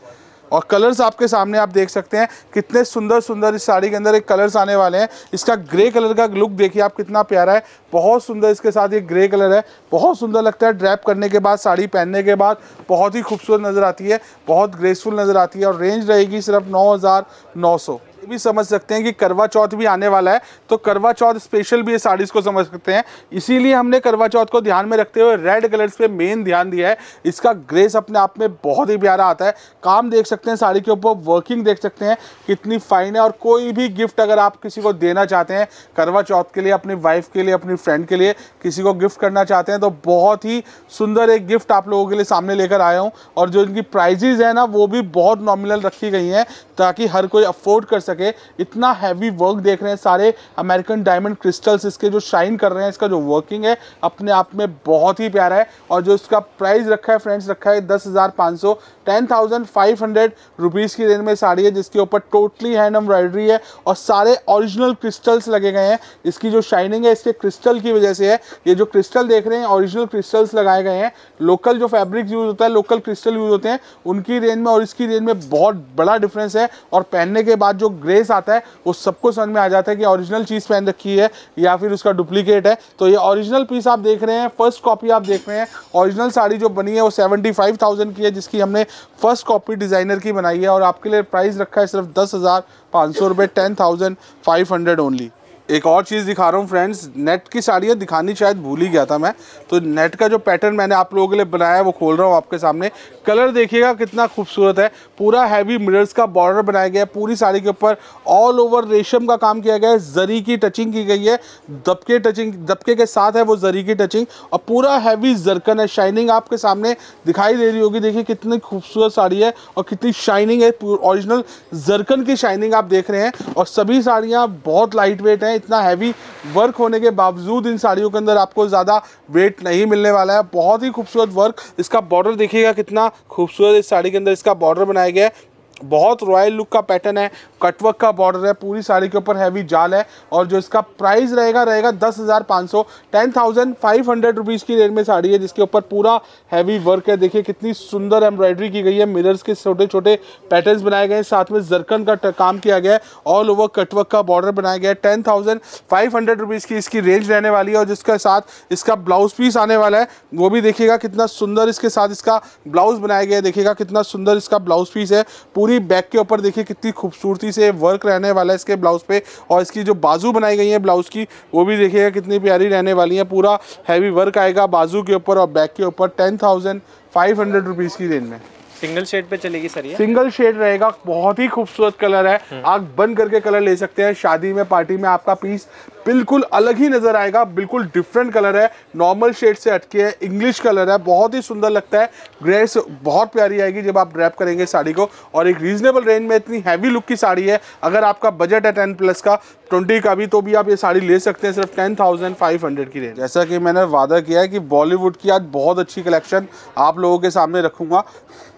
और कलर्स आपके सामने आप देख सकते हैं कितने सुंदर सुंदर इस साड़ी के अंदर एक कलर्स आने वाले हैं इसका ग्रे कलर का लुक देखिए आप कितना प्यारा है बहुत सुंदर इसके साथ ये ग्रे कलर है बहुत सुंदर लगता है ड्रैप करने के बाद साड़ी पहनने के बाद बहुत ही खूबसूरत नज़र आती है बहुत ग्रेसफुल नज़र आती है और रेंज रहेगी सिर्फ नौ ये भी समझ सकते हैं कि करवा चौथ भी आने वाला है तो करवा चौथ स्पेशल भी ये साड़ीज़ को समझ सकते हैं इसीलिए हमने करवा चौथ को ध्यान में रखते हुए रेड कलर्स पे मेन ध्यान दिया है इसका ग्रेस अपने आप में बहुत ही प्यारा आता है काम देख सकते हैं साड़ी के ऊपर वर्किंग देख सकते हैं कितनी फाइन है और कोई भी गिफ्ट अगर आप किसी को देना चाहते हैं करवा चौथ के लिए अपनी वाइफ के लिए अपनी फ्रेंड के लिए किसी को गिफ्ट करना चाहते हैं तो बहुत ही सुंदर एक गिफ्ट आप लोगों के लिए सामने लेकर आया हूँ और जो इनकी प्राइजेज़ है ना वो भी बहुत नॉमिनल रखी गई हैं ताकि हर कोई अफोर्ड कर सके सके इतना हैवी वर्क देख रहे हैं सारे अमेरिकन डायमंड क्रिस्टल्स इसके जो शाइन कर रहे हैं इसका जो वर्किंग है अपने आप में बहुत ही प्यारा है और जो इसका प्राइस रखा है फ्रेंड्स रखा है दस हज़ार पाँच सौ ten thousand five hundred rupees की रेंज में साड़ी है जिसके ऊपर टोटली हैंड एम्ब्रॉयडरी है और सारे ओरिजिनल क्रिस्टल्स लगे गए हैं इसकी जो शाइनिंग है इसके क्रिस्टल की वजह से है ये जो क्रिस्टल देख रहे हैं ओरिजिनल क्रिस्टल्स लगाए गए हैं लोकल जो फैब्रिक यूज़ होता है लोकल क्रिस्टल यूज़ होते हैं उनकी रेंज में और इसकी रेंज में बहुत बड़ा डिफरेंस है और पहनने के बाद जो ग्रेस आता है वो सबको समझ में आ जाता है कि ऑरिजिनल चीज़ पहन रखी है या फिर उसका डुप्लीकेट है तो ये ऑरिजिनल पीस आप देख रहे हैं फर्स्ट कॉपी आप देख रहे हैं ऑरिजिनल साड़ी जो बनी है वो सेवेंटी फाइव थाउजेंड की है जिसकी हमने फर्स्ट कॉपी डिज़ाइनर की बनाई है और आपके लिए प्राइस रखा है सिर्फ दस हज़ार पाँच सौ रुपये ten thousand five hundred only एक और चीज़ दिखा रहा हूँ फ्रेंड्स नेट की साड़ियाँ दिखानी शायद भूल ही गया था मैं तो नेट का जो पैटर्न मैंने आप लोगों के लिए बनाया है वो खोल रहा हूँ आपके सामने कलर देखिएगा कितना खूबसूरत है पूरा हैवी मिरर्स का बॉर्डर बनाया गया है पूरी साड़ी के ऊपर ऑल ओवर रेशम का काम किया गया है जरी की टचिंग की गई है दबके टचिंग दबके के साथ है वो जरी की टचिंग और पूरा हैवी जरकन है शाइनिंग आपके सामने दिखाई दे रही होगी देखिए कितनी खूबसूरत साड़ी है और कितनी शाइनिंग है ओरिजिनल जरकन की शाइनिंग आप देख रहे हैं और सभी साड़ियाँ बहुत लाइट वेट हैं इतना हैवी वर्क होने के बावजूद इन साड़ियों के अंदर आपको ज़्यादा वेट नहीं मिलने वाला है बहुत ही खूबसूरत वर्क इसका बॉर्डर देखिएगा कितना खूबसूरत इस साड़ी के अंदर इसका बॉर्डर बनाया गया है बहुत रॉयल लुक का पैटर्न है कटवर्क का बॉर्डर है पूरी साड़ी के ऊपर हैवी जाल है और जो इसका प्राइस रहेगा रहेगा दस हज़ार पाँच सौ ten thousand five hundred rupees की रेट में साड़ी है जिसके ऊपर पूरा हैवी वर्क है देखिए कितनी सुंदर एम्ब्रॉयडरी की गई है मिरर्स के छोटे छोटे पैटर्न बनाए गए हैं साथ में जरकन का काम किया गया है ऑल ओवर कटवर्क का बॉर्डर बनाया गया है ten thousand five hundred rupees की इसकी रेंज रहने वाली है और जिसके साथ इसका ब्लाउज पीस आने वाला है वो भी देखिएगा कितना सुंदर इसके साथ इसका ब्लाउज बनाया गया है देखिएगा कितना सुंदर इसका ब्लाउज पीस है पूरी पूरी बैक के ऊपर देखिए कितनी खूबसूरती से वर्क रहने वाला है इसके ब्लाउज पे और इसकी जो बाजू बनाई गई है ब्लाउज की वो भी देखिएगा कितनी प्यारी रहने वाली है पूरा हैवी वर्क आएगा बाजू के ऊपर और बैक के ऊपर ten thousand five hundred rupees की रेंज में सिंगल शेड पे चलेगी सर सिंगल शेड रहेगा बहुत ही खूबसूरत कलर है हम्म। आप बंद करके कलर ले सकते हैं शादी में पार्टी में आपका पीस बिल्कुल अलग ही नज़र आएगा बिल्कुल डिफरेंट कलर है नॉर्मल शेड से हटके है इंग्लिश कलर है बहुत ही सुंदर लगता है ग्रेस बहुत प्यारी आएगी जब आप ड्रैप करेंगे साड़ी को और एक रीजनेबल रेंज में इतनी हैवी लुक की साड़ी है अगर आपका बजट है टेन प्लस का ट्वेंटी का भी तो भी आप ये साड़ी ले सकते हैं सिर्फ टेन थाउजेंड फाइव हंड्रेड की रेंज जैसा कि मैंने वादा किया है कि बॉलीवुड की आज बहुत अच्छी कलेक्शन आप लोगों के सामने रखूँगा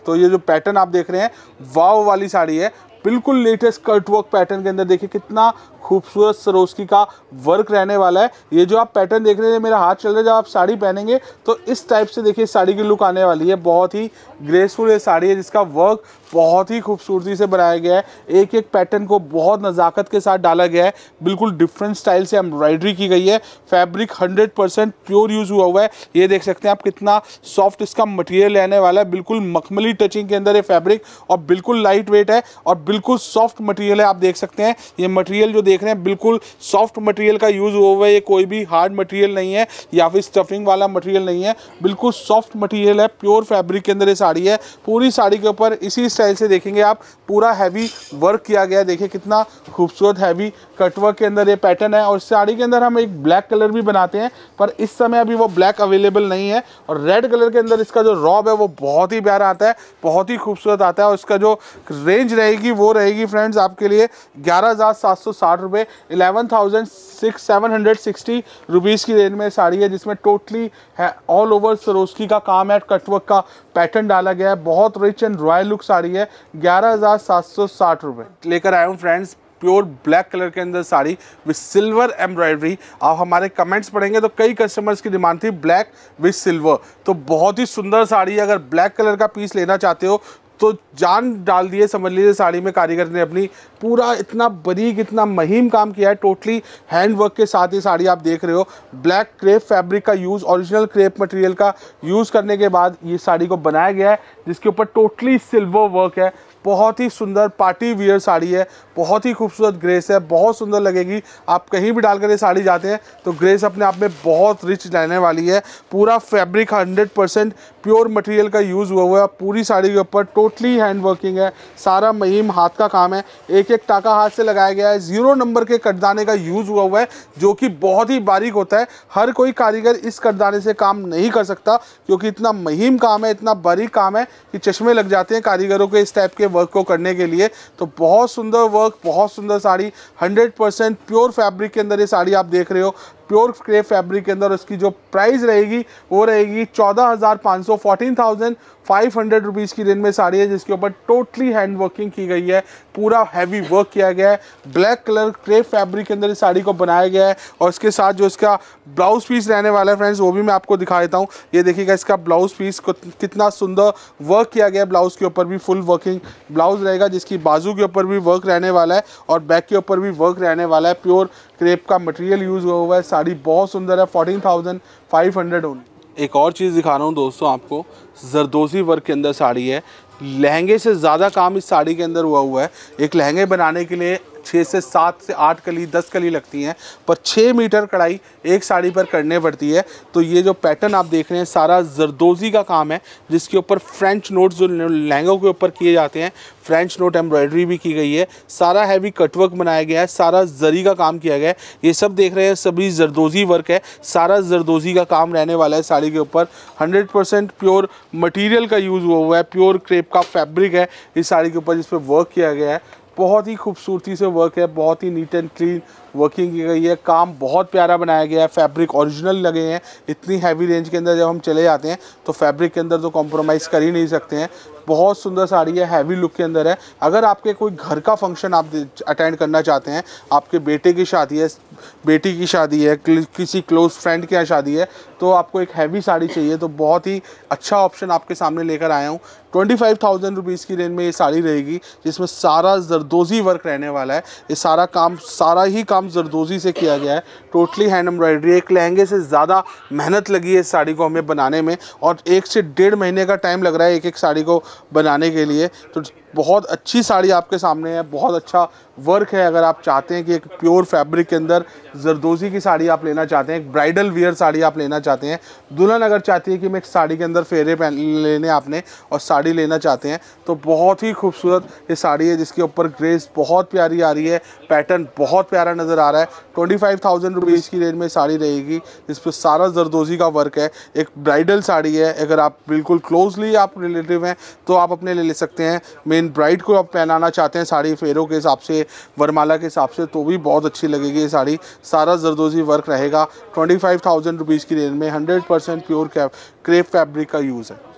तो ये जो पैटर्न आप देख रहे हैं वाव वाली साड़ी है बिल्कुल लेटेस्ट कट वर्क पैटर्न के अंदर देखिए कितना खूबसूरत सरोस्की का वर्क रहने वाला है ये जो आप पैटर्न देख रहे हैं मेरा हाथ चल रहा है जब आप साड़ी पहनेंगे तो इस टाइप से देखिए साड़ी की लुक आने वाली है बहुत ही ग्रेसफुल ये साड़ी है जिसका वर्क बहुत ही खूबसूरती से बनाया गया है एक एक पैटर्न को बहुत नज़ाकत के साथ डाला गया है बिल्कुल डिफरेंट स्टाइल से एम्ब्रॉयडरी की गई है फैब्रिक हंड्रेड प्योर यूज़ हुआ हुआ है ये देख सकते हैं आप कितना सॉफ्ट इसका मटेरियल रहने वाला है बिल्कुल मखमली टचिंग के अंदर ये फैब्रिक और बिल्कुल लाइट वेट है और बिल्कुल सॉफ्ट मटेरियल है आप देख सकते हैं ये मटेरियल जो देख रहे हैं बिल्कुल सॉफ्ट मटेरियल का यूज़ हुआ है ये कोई भी हार्ड मटेरियल नहीं है या फिर स्टफिंग वाला मटेरियल नहीं है बिल्कुल सॉफ्ट मटेरियल है प्योर फैब्रिक के अंदर ये साड़ी है पूरी साड़ी के ऊपर इसी स्टाइल से देखेंगे आप पूरा हैवी वर्क किया गया है देखिए कितना खूबसूरत हैवी कटवर्क के अंदर ये पैटर्न है और साड़ी के अंदर हम एक ब्लैक कलर भी बनाते हैं पर इस समय अभी वो ब्लैक अवेलेबल नहीं है और रेड कलर के अंदर इसका जो रॉब है वो बहुत ही प्यारा आता है बहुत ही खूबसूरत आता है और इसका जो रेंज रहेगी वो रहेगी फ्रेंड्स आपके लिए ग्यारह हज़ार सात सौ साठ रुपये eleven thousand six seven hundred sixty rupees की रेंज में साड़ी है जिसमें टोटली है ऑल ओवर सरोस्की का काम है कटवर्क का पैटर्न डाला गया है बहुत rich and royal look sari है ग्यारह हज़ार लेकर आया हूँ फ्रेंड्स प्योर ब्लैक कलर के अंदर साड़ी विथ सिल्वर एम्ब्रॉयडरी आप हमारे कमेंट्स पढ़ेंगे तो कई कस्टमर्स की डिमांड थी ब्लैक विथ सिल्वर तो बहुत ही सुंदर साड़ी है अगर ब्लैक कलर का पीस लेना चाहते हो तो जान डाल दिए समझ लीजिए साड़ी में कारीगर ने अपनी पूरा इतना बरीक इतना महीम काम किया है टोटली हैंड वर्क के साथ ये साड़ी आप देख रहे हो ब्लैक क्रेप फैब्रिक का यूज़ ओरिजिनल क्रेप मटेरियल का यूज़ करने के बाद ये साड़ी को बनाया गया है जिसके ऊपर टोटली सिल्वर वर्क है बहुत ही सुंदर पार्टी वियर साड़ी है बहुत ही खूबसूरत ग्रेस है बहुत सुंदर लगेगी आप कहीं भी डालकर ये साड़ी जाते हैं तो ग्रेस अपने आप में बहुत रिच रहने वाली है पूरा फैब्रिक 100 परसेंट प्योर मटेरियल का यूज़ हुआ हुआ है पूरी साड़ी के ऊपर टोटली हैंड वर्किंग है सारा महीम हाथ का काम है एक एक टाका हाथ से लगाया गया है ज़ीरो नंबर के कटदाने का यूज़ हुआ हुआ है जो कि बहुत ही बारीक होता है हर कोई कारीगर इस कटदाने से काम नहीं कर सकता क्योंकि इतना महीम काम है इतना बारीक काम है कि चश्मे लग जाते हैं कारीगरों के इस टाइप के वर्क को करने के लिए तो बहुत सुंदर वर्क बहुत सुंदर साड़ी 100% प्योर फैब्रिक के अंदर ये साड़ी आप देख रहे हो प्योर क्रेप फैब्रिक के अंदर उसकी जो प्राइस रहेगी वो रहेगी चौदह हज़ार पाँच सौ fourteen thousand five hundred rupees की रेंज में साड़ी है जिसके ऊपर टोटली हैंड वर्किंग की गई है पूरा हैवी वर्क किया गया है ब्लैक कलर क्रेप फैब्रिक के अंदर इस साड़ी को बनाया गया है और इसके साथ जो इसका ब्लाउज पीस रहने वाला है फ्रेंड्स वो भी मैं आपको दिखा देता हूँ ये देखिएगा इसका ब्लाउज पीस को कितना सुंदर वर्क किया गया है ब्लाउज के ऊपर भी फुल वर्किंग ब्लाउज रहेगा जिसकी बाजू के ऊपर भी वर्क रहने वाला है और बैक के ऊपर भी वर्क रहने वाला है प्योर क्रेप का मटेरियल यूज़ हुआ हुआ है साड़ी बहुत सुंदर है fourteen thousand five hundred only एक और चीज़ दिखा रहा हूँ दोस्तों आपको जरदोजी वर्क के अंदर साड़ी है लहंगे से ज़्यादा काम इस साड़ी के अंदर हुआ हुआ है एक लहंगे बनाने के लिए छः से सात से आठ कली दस कली लगती हैं पर छः मीटर कढ़ाई एक साड़ी पर करने पड़ती है तो ये जो पैटर्न आप देख रहे हैं सारा जरदोजी का काम है जिसके ऊपर फ्रेंच नोट जो लहंगों के ऊपर किए जाते हैं फ्रेंच नोट एम्ब्रॉयडरी भी की गई है सारा हैवी कटवर्क बनाया गया है सारा जरी का काम किया गया है ये सब देख रहे हैं सभी जरदोजी वर्क है सारा जरदोजी का काम रहने वाला है साड़ी के ऊपर 100 परसेंट प्योर मटेरियल का यूज़ हुआ हुआ है प्योर क्रेप का फैब्रिक है इस साड़ी के ऊपर जिस पर वर्क किया गया है बहुत ही खूबसूरती से वर्क है बहुत ही नीट एंड क्लीन वर्किंग की गई है काम बहुत प्यारा बनाया गया है फैब्रिक ओरिजिनल लगे हैं इतनी हैवी रेंज के अंदर जब हम चले जाते हैं तो फैब्रिक के अंदर तो कॉम्प्रोमाइज़ कर ही नहीं सकते हैं बहुत सुंदर साड़ी है हैवी लुक के अंदर है अगर आपके कोई घर का फंक्शन आप अटेंड करना चाहते हैं आपके बेटे की शादी है बेटी की शादी है किसी क्लोज फ्रेंड की शादी है तो आपको एक हैवी साड़ी चाहिए तो बहुत ही अच्छा ऑप्शन आपके सामने लेकर आया हूँ ट्वेंटी फाइव थाउजेंड रुपीज़ की रेंज में ये साड़ी रहेगी जिसमें सारा जरदोज़ी वर्क रहने वाला है ये सारा काम सारा ही काम जरदोज़ी से किया गया है टोटली हैंड एम्ब्रॉयडरी एक लहंगे से ज़्यादा मेहनत लगी है इस साड़ी को हमें बनाने में और एक से डेढ़ महीने का टाइम लग रहा है एक एक साड़ी को बनाने के लिए तो बहुत अच्छी साड़ी आपके सामने है बहुत अच्छा वर्क है अगर आप चाहते हैं कि एक प्योर फैब्रिक के अंदर जरदोजी की साड़ी आप लेना चाहते हैं एक ब्राइडल वियर साड़ी आप लेना चाहते हैं दुल्हन अगर चाहती है कि मैं एक साड़ी के अंदर फेरे पहन लेने आपने और साड़ी लेना चाहते हैं तो बहुत ही खूबसूरत ये साड़ी है जिसके ऊपर ग्रेस बहुत प्यारी आ रही है पैटर्न बहुत प्यारा नज़र आ रहा है ट्वेंटी फाइव थाउजेंड रुपीज़ की रेंज में साड़ी रहेगी जिस पर सारा जरदोजी का वर्क है एक ब्राइडल साड़ी है अगर आप बिल्कुल क्लोजली आप रिलेटिव हैं तो आप अपने ले ले सकते हैं मेन इन ब्राइड को आप पहनाना चाहते हैं साड़ी फेरों के हिसाब से वरमाला के हिसाब से तो भी बहुत अच्छी लगेगी ये साड़ी सारा जरदोजी वर्क रहेगा ट्वेंटी फाइव थाउजेंड रुपीज़ की रेंज में hundred percent pure crepe fabric का यूज़ है